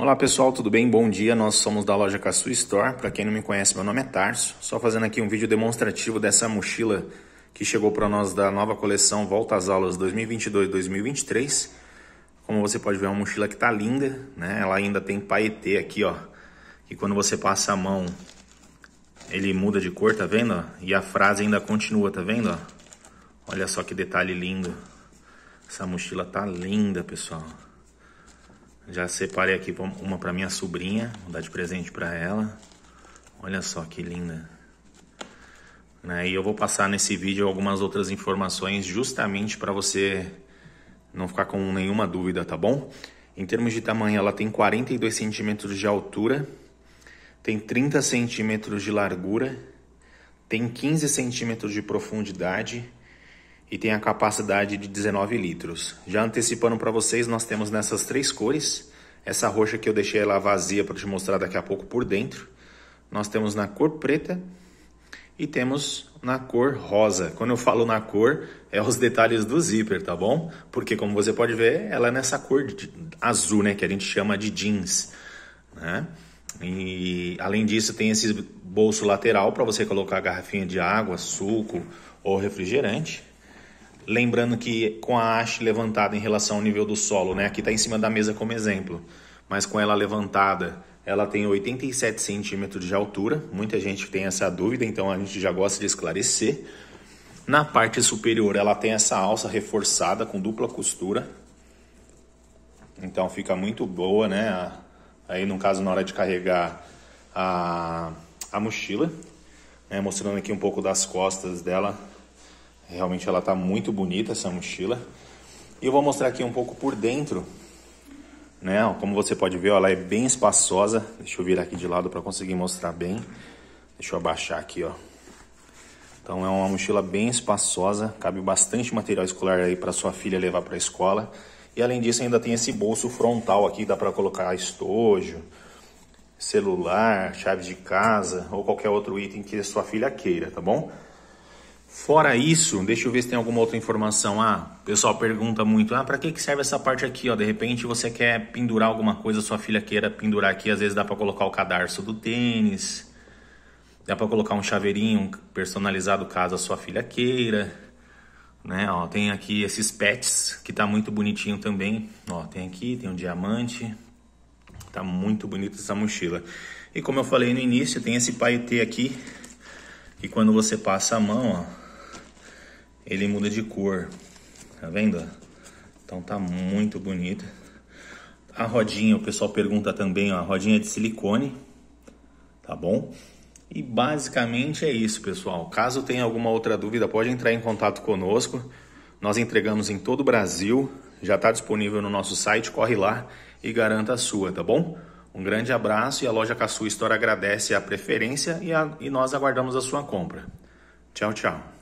Olá pessoal, tudo bem? Bom dia, nós somos da loja Caçu Store. Para quem não me conhece, meu nome é Tarso. Só fazendo aqui um vídeo demonstrativo dessa mochila que chegou para nós da nova coleção Volta às Aulas 2022-2023. Como você pode ver, é uma mochila que está linda, né? Ela ainda tem paetê aqui, ó. E quando você passa a mão, ele muda de cor, tá vendo? E a frase ainda continua, tá vendo? Olha só que detalhe lindo. Essa mochila tá linda, pessoal. Já separei aqui uma para minha sobrinha, vou dar de presente para ela. Olha só que linda. Né? E eu vou passar nesse vídeo algumas outras informações justamente para você não ficar com nenhuma dúvida, tá bom? Em termos de tamanho, ela tem 42 centímetros de altura, tem 30 centímetros de largura, tem 15 centímetros de profundidade, e tem a capacidade de 19 litros. Já antecipando para vocês, nós temos nessas três cores. Essa roxa que eu deixei ela vazia para te mostrar daqui a pouco por dentro. Nós temos na cor preta e temos na cor rosa. Quando eu falo na cor, é os detalhes do zíper, tá bom? Porque como você pode ver, ela é nessa cor azul, né, que a gente chama de jeans, né? E além disso, tem esse bolso lateral para você colocar a garrafinha de água, suco ou refrigerante. Lembrando que com a haste levantada em relação ao nível do solo, né? Aqui está em cima da mesa como exemplo, mas com ela levantada, ela tem 87 centímetros de altura. Muita gente tem essa dúvida, então a gente já gosta de esclarecer. Na parte superior, ela tem essa alça reforçada com dupla costura. Então fica muito boa, né? Aí no caso na hora de carregar a, a mochila, né? mostrando aqui um pouco das costas dela Realmente ela está muito bonita essa mochila. E eu vou mostrar aqui um pouco por dentro, né? Como você pode ver, ó, ela é bem espaçosa. Deixa eu virar aqui de lado para conseguir mostrar bem. Deixa eu abaixar aqui, ó. Então é uma mochila bem espaçosa, cabe bastante material escolar aí para sua filha levar para a escola. E além disso ainda tem esse bolso frontal aqui, dá para colocar estojo, celular, chave de casa ou qualquer outro item que sua filha queira, tá bom? Fora isso, deixa eu ver se tem alguma outra informação. Ah, o pessoal pergunta muito, ah, para que, que serve essa parte aqui? Ó, de repente você quer pendurar alguma coisa, sua filha queira pendurar aqui, às vezes dá para colocar o cadarço do tênis, dá para colocar um chaveirinho personalizado caso a sua filha queira. Né? Ó, tem aqui esses pets que tá muito bonitinho também. Ó, tem aqui, tem um diamante. Tá muito bonita essa mochila. E como eu falei no início, tem esse paetê aqui e quando você passa a mão, ó, ele muda de cor. Tá vendo? Então tá muito bonito. A rodinha, o pessoal pergunta também, ó, a rodinha é de silicone, tá bom? E basicamente é isso, pessoal. Caso tenha alguma outra dúvida, pode entrar em contato conosco. Nós entregamos em todo o Brasil, já está disponível no nosso site, corre lá e garanta a sua, tá bom? Um grande abraço e a loja Caçu Store agradece a preferência e, a, e nós aguardamos a sua compra. Tchau, tchau.